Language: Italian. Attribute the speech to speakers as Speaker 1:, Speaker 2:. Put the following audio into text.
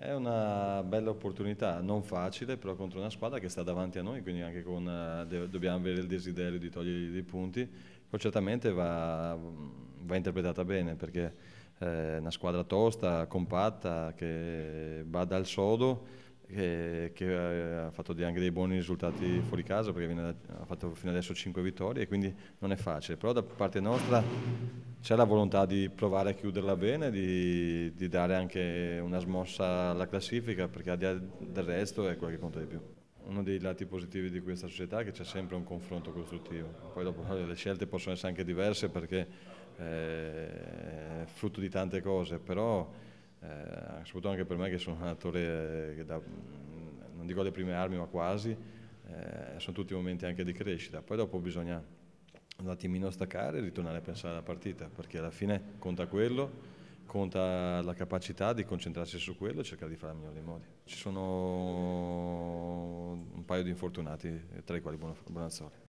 Speaker 1: È una bella opportunità, non facile, però contro una squadra che sta davanti a noi, quindi anche con, eh, dobbiamo avere il desiderio di togliere dei punti, poi certamente va, va interpretata bene perché eh, è una squadra tosta, compatta, che va dal sodo, che, che eh, ha fatto anche dei buoni risultati fuori casa perché viene, ha fatto fino adesso 5 vittorie, quindi non è facile, però da parte nostra c'è la volontà di provare a chiuderla bene, di, di, dare anche una smossa alla classifica, perché del resto è quello che conta di più. Uno dei lati positivi di questa società è che c'è sempre un confronto costruttivo, poi dopo eh, le scelte possono essere anche diverse perché eh, è frutto di tante cose, però eh, soprattutto anche per me che sono un attore eh, che da, non dico le prime armi ma quasi, eh, sono tutti momenti anche di crescita, poi dopo bisogna un attimino a staccare e ritornare a pensare alla partita, perché alla fine conta quello, conta la capacità di concentrarsi su quello e cercare di fare al migliore dei modi. Ci sono un paio di infortunati, tra i quali Bonazzoli.